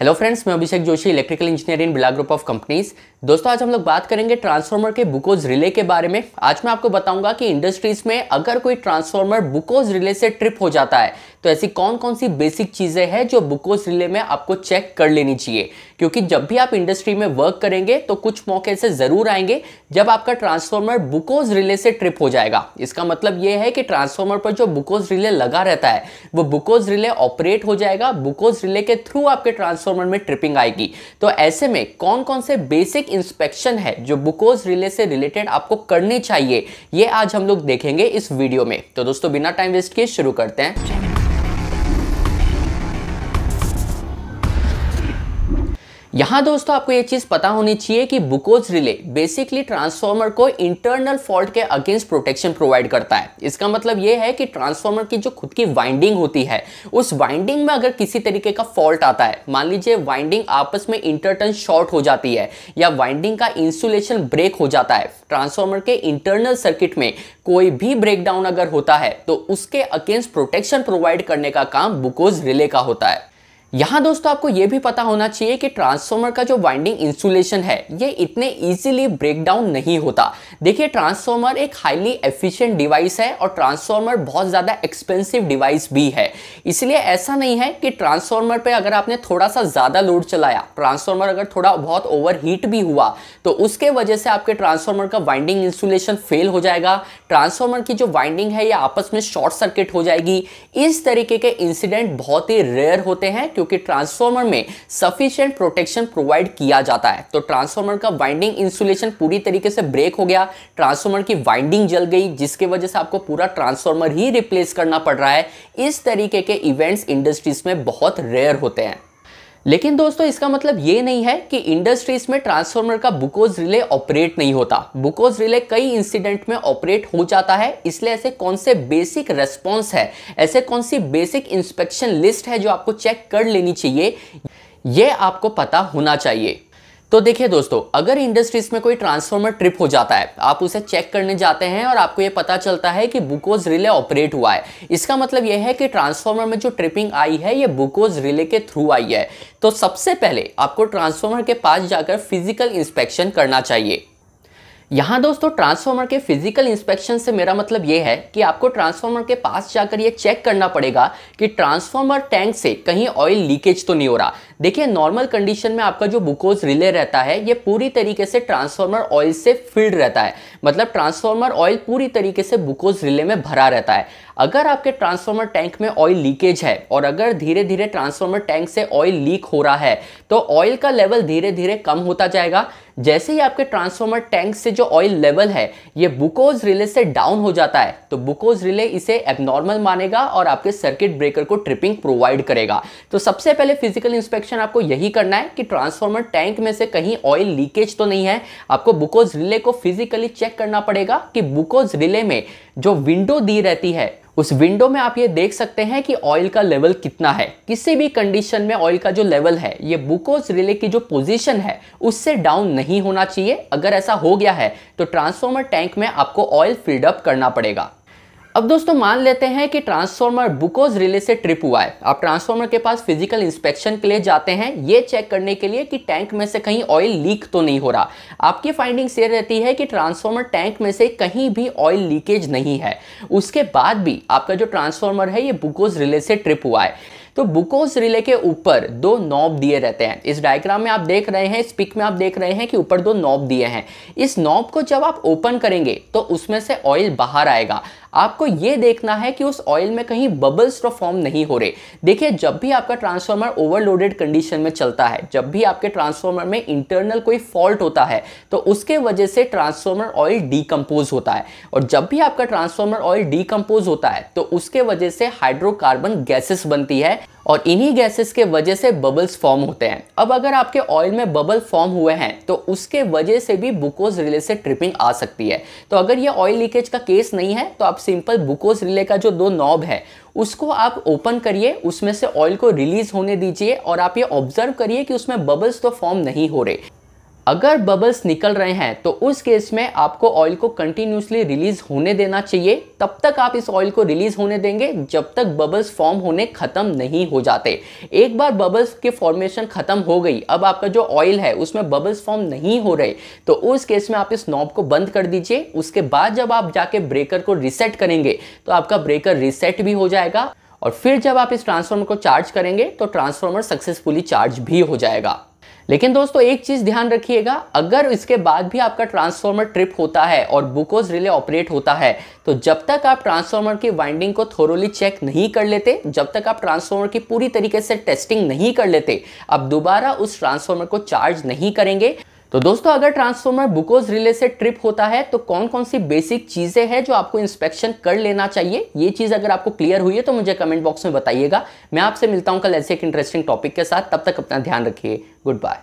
hello friends मैं Abhishek Joshi electrical engineer in बिला group of companies दोस्तों आज हम लोग बात करेंगे ट्रांसफार्मर के बुकोज रिले के बारे में आज मैं आपको बताऊंगा कि इंडस्ट्रीज में अगर कोई ट्रांसफार्मर बुकोज रिले से ट्रिप हो जाता है तो ऐसी कौन कौन सी बेसिक चीज़ें हैं जो बुकोज रिले में आपको चेक कर लेनी चाहिए क्योंकि जब भी आप इंडस्ट्री में वर्क करेंगे तो कुछ मौके से ज़रूर आएंगे जब आपका ट्रांसफार्मर बुकोज रिले से ट्रिप हो जाएगा इसका मतलब ये है कि ट्रांसफार्मर पर जो बुकोज रिले लगा रहता है वो बुकोज रिले ऑपरेट हो जाएगा बुकोज रिले के थ्रू आपके ट्रांसफॉर्मर ट्रांसफॉर्मर में ट्रिपिंग आएगी तो ऐसे में कौन कौन से बेसिक इंस्पेक्शन है जो बुकोज रिले से रिलेटेड आपको करने चाहिए ये आज हम लोग देखेंगे इस वीडियो में तो दोस्तों बिना टाइम वेस्ट किए शुरू करते हैं यहाँ दोस्तों आपको ये चीज़ पता होनी चाहिए कि बुकोज रिले बेसिकली ट्रांसफॉर्मर को इंटरनल फॉल्ट के अगेंस्ट प्रोटेक्शन प्रोवाइड करता है इसका मतलब ये है कि ट्रांसफॉर्मर की जो खुद की वाइंडिंग होती है उस वाइंडिंग में अगर किसी तरीके का फॉल्ट आता है मान लीजिए वाइंडिंग आपस में इंटरटर्न शॉर्ट हो जाती है या वाइंडिंग का इंसुलेशन ब्रेक हो जाता है ट्रांसफॉर्मर के इंटरनल सर्किट में कोई भी ब्रेकडाउन अगर होता है तो उसके अगेंस्ट प्रोटेक्शन प्रोवाइड करने का काम बुकोज रिले का होता है यहाँ दोस्तों आपको ये भी पता होना चाहिए कि ट्रांसफार्मर का जो वाइंडिंग इंसुलेशन है ये इतने इजीली ब्रेक डाउन नहीं होता देखिए ट्रांसफार्मर एक हाईली एफिशिएंट डिवाइस है और ट्रांसफार्मर बहुत ज़्यादा एक्सपेंसिव डिवाइस भी है इसलिए ऐसा नहीं है कि ट्रांसफार्मर पे अगर आपने थोड़ा सा ज़्यादा लोड चलाया ट्रांसफार्मर अगर थोड़ा बहुत ओवर हीट भी हुआ तो उसके वजह से आपके ट्रांसफार्मर का वाइंडिंग इंसुलेशन फेल हो जाएगा ट्रांसफार्मर की जो वाइंडिंग है ये आपस में शॉर्ट सर्किट हो जाएगी इस तरीके के इंसिडेंट बहुत ही रेयर होते हैं क्योंकि ट्रांसफार्मर में सफिशियंट प्रोटेक्शन प्रोवाइड किया जाता है तो ट्रांसफार्मर का वाइंडिंग इंसुलेशन पूरी तरीके से ब्रेक हो गया ट्रांसफार्मर की वाइंडिंग जल गई जिसके वजह से आपको पूरा ट्रांसफार्मर ही रिप्लेस करना पड़ रहा है इस तरीके के इवेंट्स इंडस्ट्रीज में बहुत रेयर होते हैं लेकिन दोस्तों इसका मतलब ये नहीं है कि इंडस्ट्रीज में ट्रांसफार्मर का बुकोज रिले ऑपरेट नहीं होता बुकोज रिले कई इंसिडेंट में ऑपरेट हो जाता है इसलिए ऐसे कौन से बेसिक रेस्पॉन्स है ऐसे कौन सी बेसिक इंस्पेक्शन लिस्ट है जो आपको चेक कर लेनी चाहिए यह आपको पता होना चाहिए तो देखिए दोस्तों अगर इंडस्ट्रीज में कोई ट्रांसफॉर्मर ट्रिप हो जाता है आप उसे चेक करने जाते हैं और आपको ये पता चलता है कि बुकोज रिले ऑपरेट हुआ है इसका मतलब यह है कि ट्रांसफॉर्मर में जो ट्रिपिंग आई है ये बुकोज रिले के थ्रू आई है तो सबसे पहले आपको ट्रांसफॉर्मर के पास जाकर फिजिकल इंस्पेक्शन करना चाहिए यहाँ दोस्तों ट्रांसफार्मर के फिजिकल इंस्पेक्शन से मेरा मतलब ये है कि आपको ट्रांसफार्मर के पास जाकर ये चेक करना पड़ेगा कि ट्रांसफार्मर टैंक से कहीं ऑयल लीकेज तो नहीं हो रहा देखिए नॉर्मल कंडीशन में आपका जो बुकोज रिले रहता है ये पूरी तरीके से ट्रांसफार्मर ऑयल से फिल्ड रहता है मतलब ट्रांसफार्मर ऑयल पूरी तरीके से बुकोज रिले में भरा रहता है अगर आपके ट्रांसफार्मर टैंक में ऑयल लीकेज है और अगर धीरे धीरे ट्रांसफार्मर टैंक से ऑयल लीक हो रहा है तो ऑयल का लेवल धीरे धीरे कम होता जाएगा जैसे ही आपके ट्रांसफार्मर टैंक से जो ऑयल लेवल है ये बुकोज रिले से डाउन हो जाता है तो बुकोज रिले इसे एबनॉर्मल मानेगा और आपके सर्किट ब्रेकर को ट्रिपिंग प्रोवाइड करेगा तो सबसे पहले फिजिकल इंस्पेक्शन आपको यही करना है कि ट्रांसफार्मर टैंक में से कहीं ऑयल लीकेज तो नहीं है आपको बुकोज रिले को फिजिकली चेक चेक करना पड़ेगा कि बुकोज रिले में जो विंडो दी रहती है उस विंडो में आप ये देख सकते हैं कि ऑयल का लेवल कितना है किसी भी कंडीशन में ऑयल का जो लेवल है ये बुकोज रिले की जो पोजीशन है उससे डाउन नहीं होना चाहिए अगर ऐसा हो गया है तो ट्रांसफॉर्मर टैंक में आपको ऑयल फिल्डअप करना पड़ेगा अब दोस्तों मान लेते हैं कि ट्रांसफॉर्मर बुकोज रिले से ट्रिप हुआ है आप ट्रांसफॉर्मर के पास फिजिकल इंस्पेक्शन के लिए जाते हैं ये चेक करने के लिए कि टैंक में से कहीं ऑयल लीक तो नहीं हो रहा आपकी फाइंडिंग्स ये रहती है कि ट्रांसफॉर्मर टैंक में से कहीं भी ऑयल लीकेज नहीं है उसके बाद भी आपका जो ट्रांसफॉर्मर है ये बुकोज रिले से ट्रिप हुआ है तो बुकोस रिले के ऊपर दो नॉब दिए रहते हैं इस डायग्राम में आप देख रहे हैं इस पिक में आप देख रहे हैं कि ऊपर दो नॉब दिए हैं इस नॉब को जब आप ओपन करेंगे तो उसमें से ऑयल बाहर आएगा आपको यह देखना है कि उस ऑयल में कहीं बबल्स तो फॉर्म नहीं हो रहे देखिए जब भी आपका ट्रांसफार्मर ओवरलोडेड कंडीशन में चलता है जब भी आपके ट्रांसफार्मर में इंटरनल कोई फॉल्ट होता है तो उसके वजह से ट्रांसफार्मर ऑयल डीकम्पोज होता है और जब भी आपका ट्रांसफार्मर ऑयल डीकम्पोज होता है तो उसके वजह से हाइड्रोकार्बन गैसेस बनती है और इन्हीं गैसेस के वजह से बबल्स फॉर्म होते हैं अब अगर आपके ऑयल में बबल फॉर्म हुए हैं तो उसके वजह से भी बुकोज रिले से ट्रिपिंग आ सकती है तो अगर ये ऑयल लीकेज का केस नहीं है तो आप सिंपल बुकोज रिले का जो दो नॉब है उसको आप ओपन करिए उसमें से ऑयल को रिलीज होने दीजिए और आप ये ऑब्जर्व करिए कि उसमें बबल्स तो फॉर्म नहीं हो रहे अगर बबल्स निकल रहे हैं तो उस केस में आपको ऑयल को कंटिन्यूसली रिलीज होने देना चाहिए तब तक आप इस ऑयल को रिलीज होने देंगे जब तक बबल्स फॉर्म होने खत्म नहीं हो जाते एक बार बबल्स के फॉर्मेशन खत्म हो गई अब आपका जो ऑयल है उसमें बबल्स फॉर्म नहीं हो रहे तो उस केस में आप इस नॉब को बंद कर दीजिए उसके बाद जब आप जाके ब्रेकर को रिसेट करेंगे तो आपका ब्रेकर रिसेट भी हो जाएगा और फिर जब आप इस ट्रांसफॉर्मर को चार्ज करेंगे तो ट्रांसफॉर्मर सक्सेसफुली चार्ज भी हो जाएगा लेकिन दोस्तों एक चीज़ ध्यान रखिएगा अगर इसके बाद भी आपका ट्रांसफॉर्मर ट्रिप होता है और बुकोज रिले ऑपरेट होता है तो जब तक आप ट्रांसफॉर्मर की वाइंडिंग को थोरोली चेक नहीं कर लेते जब तक आप ट्रांसफॉर्मर की पूरी तरीके से टेस्टिंग नहीं कर लेते आप दोबारा उस ट्रांसफॉर्मर को चार्ज नहीं करेंगे तो दोस्तों अगर ट्रांसफॉर्मर बुकोज रिले से ट्रिप होता है तो कौन कौन सी बेसिक चीज़ें हैं जो आपको इंस्पेक्शन कर लेना चाहिए ये चीज़ अगर आपको क्लियर हुई है तो मुझे कमेंट बॉक्स में बताइएगा मैं आपसे मिलता हूँ कल ऐसे एक इंटरेस्टिंग टॉपिक के साथ तब तक अपना ध्यान रखिए गुड बाय